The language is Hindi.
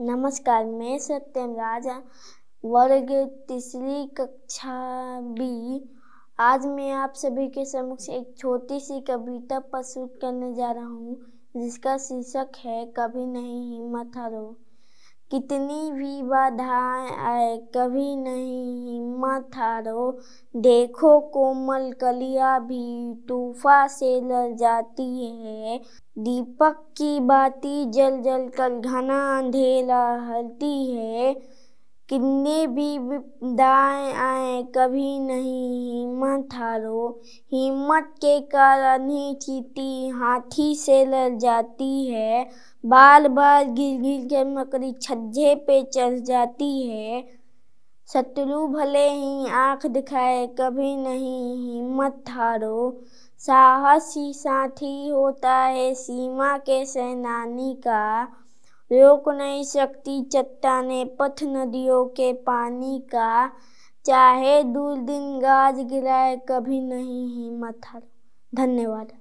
नमस्कार मैं सत्यम राजा वर्ग तीसरी कक्षा बी आज मैं आप सभी के समक्ष एक छोटी सी कविता प्रस्तुत करने जा रहा हूँ जिसका शीर्षक है कभी नहीं हिम्मत हारो कितनी भी बाधाएं आए कभी नहीं हिम्मत हारो देखो कोमल कलिया भी तूफा से लड़ जाती है दीपक की बाती जल जल कर घना अंधेरा हलती है कितनी भी विपदाएं आए कभी नहीं हिम्मत हारो हिम्मत के कारण ही चीटी हाथी से लड़ जाती है बार बार गिर गिर के मकड़ी छज्जे पे चढ़ जाती है शत्रु भले ही आंख दिखाए कभी नहीं हिम्मत हारो साहस ही साथी होता है सीमा के सेनानी का रोक नहीं सकती चट्टाने पथ नदियों के पानी का चाहे दूर दिन गाज गिराए कभी नहीं हिम्मत धन्यवाद